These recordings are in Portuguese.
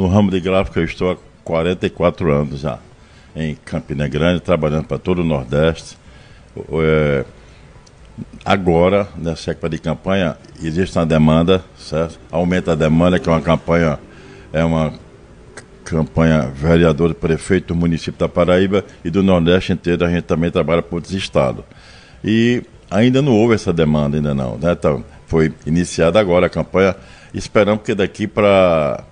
no ramo de gráfico eu estou há 44 anos já, em Campina Grande, trabalhando para todo o Nordeste. É, agora, nessa época de campanha, existe uma demanda, certo? Aumenta a demanda, que é uma campanha, é uma campanha vereador, prefeito do município da Paraíba e do Nordeste inteiro, a gente também trabalha por outros estados. E ainda não houve essa demanda, ainda não. Né? Então, foi iniciada agora a campanha, esperamos que daqui para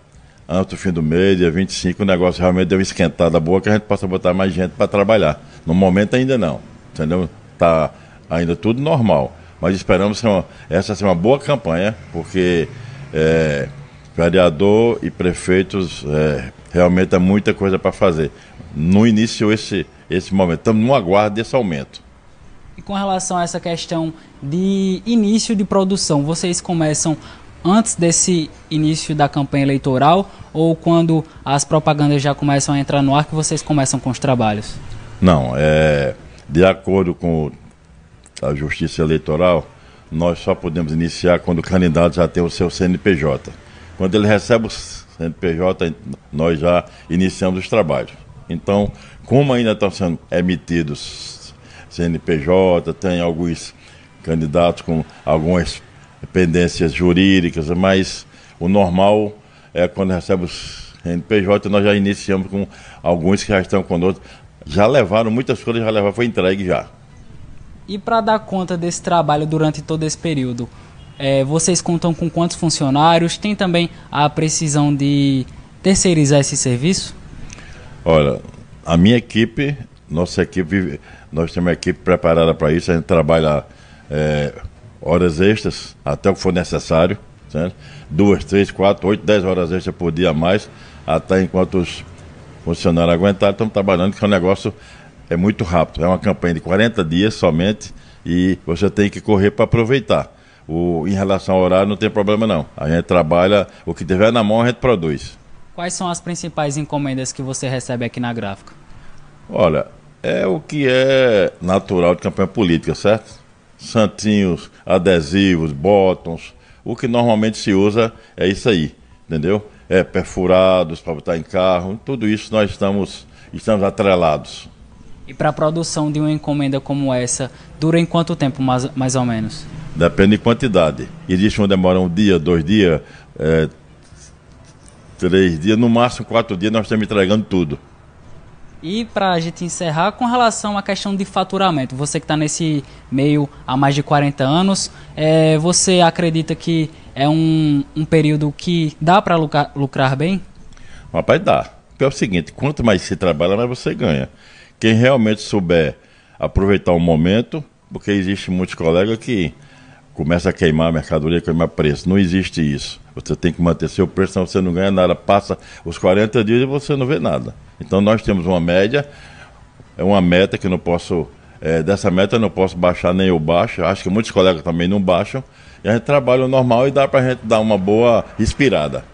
antes do fim do mês, dia 25, o negócio realmente deu esquentada boa que a gente possa botar mais gente para trabalhar. No momento ainda não, entendeu? Está ainda tudo normal. Mas esperamos uma, essa ser uma boa campanha, porque é, vereador e prefeitos é, realmente há é muita coisa para fazer. No início, esse, esse momento, estamos no aguardo desse aumento. E com relação a essa questão de início de produção, vocês começam antes desse início da campanha eleitoral ou quando as propagandas já começam a entrar no ar que vocês começam com os trabalhos? Não, é, de acordo com a Justiça Eleitoral, nós só podemos iniciar quando o candidato já tem o seu CNPJ. Quando ele recebe o CNPJ, nós já iniciamos os trabalhos. Então, como ainda estão sendo emitidos CNPJ, tem alguns candidatos com algumas pendências jurídicas, mas o normal é quando recebe os NPJ, nós já iniciamos com alguns que já estão conosco. Já levaram muitas coisas, já levaram, foi entregue já. E para dar conta desse trabalho durante todo esse período, é, vocês contam com quantos funcionários? Tem também a precisão de terceirizar esse serviço? Olha, a minha equipe, nossa equipe, nós temos uma equipe preparada para isso, a gente trabalha é, horas extras, até o que for necessário, certo? duas, três, quatro, oito, dez horas extras por dia a mais, até enquanto os funcionários aguentarem, estamos trabalhando, que é um negócio é muito rápido. É uma campanha de 40 dias somente e você tem que correr para aproveitar. O, em relação ao horário, não tem problema não. A gente trabalha, o que tiver na mão, a gente produz. Quais são as principais encomendas que você recebe aqui na gráfica? Olha, é o que é natural de campanha política, certo? santinhos, adesivos, botons. O que normalmente se usa é isso aí, entendeu? É perfurados para botar em carro, tudo isso nós estamos, estamos atrelados. E para a produção de uma encomenda como essa, dura em quanto tempo, mais, mais ou menos? Depende de quantidade. Existe uma demora um dia, dois dias, é, três dias, no máximo quatro dias nós estamos entregando tudo. E para a gente encerrar, com relação à questão de faturamento, você que está nesse meio há mais de 40 anos, é, você acredita que é um, um período que dá para lucrar, lucrar, bem? Rapaz, dá. Porque é o seguinte, quanto mais você trabalha, mais você ganha. Quem realmente souber aproveitar o momento, porque existe muitos colegas que começa a queimar a mercadoria, queimar preço. Não existe isso. Você tem que manter seu preço, senão você não ganha nada. Passa os 40 dias e você não vê nada. Então nós temos uma média, é uma meta que não posso. É, dessa meta eu não posso baixar nem eu baixo. Acho que muitos colegas também não baixam. E a gente trabalha normal e dá para a gente dar uma boa inspirada.